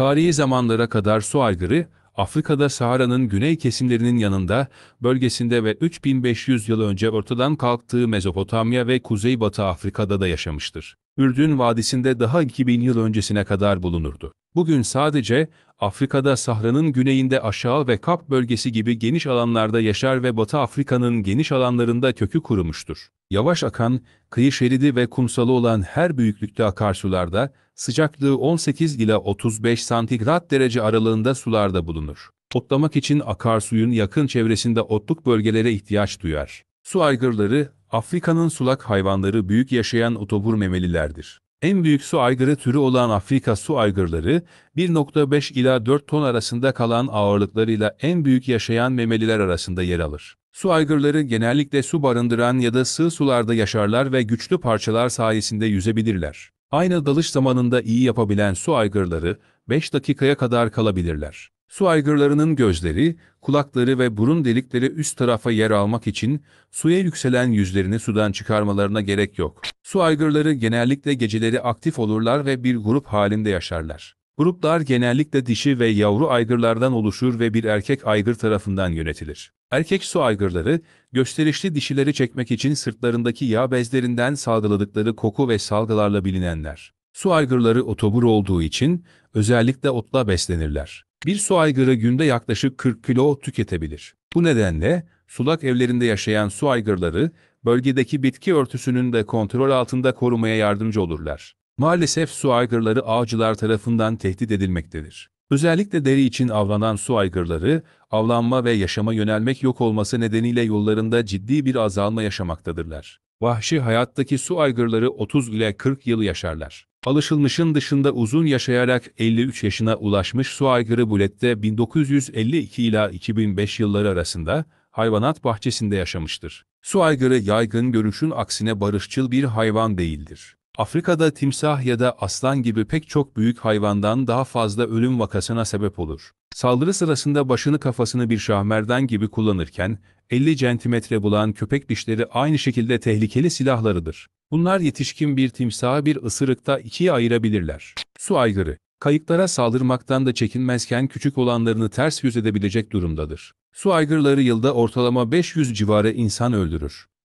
Tarihi zamanlara kadar su aygırı, Afrika'da Sahara'nın güney kesimlerinin yanında, bölgesinde ve 3500 yıl önce ortadan kalktığı Mezopotamya ve Kuzeybatı Afrika'da da yaşamıştır. Ürdün Vadisi'nde daha 2000 yıl öncesine kadar bulunurdu. Bugün sadece Afrika'da Sahra'nın güneyinde aşağı ve Kap bölgesi gibi geniş alanlarda yaşar ve Batı Afrika'nın geniş alanlarında kökü kurumuştur. Yavaş akan, kıyı şeridi ve kumsalı olan her büyüklükte akarsularda sıcaklığı 18 ila 35 santigrat derece aralığında sularda bulunur. Otlamak için akarsuyun yakın çevresinde otluk bölgelere ihtiyaç duyar. Su aygırları, Afrika'nın sulak hayvanları büyük yaşayan otobur memelilerdir. En büyük su aygırı türü olan Afrika su aygırları, 1.5 ila 4 ton arasında kalan ağırlıklarıyla en büyük yaşayan memeliler arasında yer alır. Su aygırları genellikle su barındıran ya da sığ sularda yaşarlar ve güçlü parçalar sayesinde yüzebilirler. Aynı dalış zamanında iyi yapabilen su aygırları 5 dakikaya kadar kalabilirler. Su aygırlarının gözleri, kulakları ve burun delikleri üst tarafa yer almak için suya yükselen yüzlerini sudan çıkarmalarına gerek yok. Su aygırları genellikle geceleri aktif olurlar ve bir grup halinde yaşarlar. Gruplar genellikle dişi ve yavru aygırlardan oluşur ve bir erkek aygır tarafından yönetilir. Erkek su aygırları, gösterişli dişileri çekmek için sırtlarındaki yağ bezlerinden salgıladıkları koku ve salgılarla bilinenler. Su aygırları otobur olduğu için özellikle otla beslenirler. Bir su aygırı günde yaklaşık 40 kilo tüketebilir. Bu nedenle sulak evlerinde yaşayan su aygırları, bölgedeki bitki örtüsünün de kontrol altında korumaya yardımcı olurlar. Maalesef su aygırları avcılar tarafından tehdit edilmektedir. Özellikle deri için avlanan su aygırları, avlanma ve yaşama yönelmek yok olması nedeniyle yollarında ciddi bir azalma yaşamaktadırlar. Vahşi hayattaki su aygırları 30 ile 40 yıl yaşarlar. Alışılmışın dışında uzun yaşayarak 53 yaşına ulaşmış su aygırı bulette 1952 ile 2005 yılları arasında hayvanat bahçesinde yaşamıştır. Su aygırı yaygın görüşün aksine barışçıl bir hayvan değildir. Afrika'da timsah ya da aslan gibi pek çok büyük hayvandan daha fazla ölüm vakasına sebep olur. Saldırı sırasında başını kafasını bir şahmerdan gibi kullanırken, 50 centimetre bulan köpek dişleri aynı şekilde tehlikeli silahlarıdır. Bunlar yetişkin bir timsahı bir ısırıkta ikiye ayırabilirler. Su aygırı, kayıklara saldırmaktan da çekinmezken küçük olanlarını ters yüz edebilecek durumdadır. Su aygırları yılda ortalama 500 civarı insan öldürür.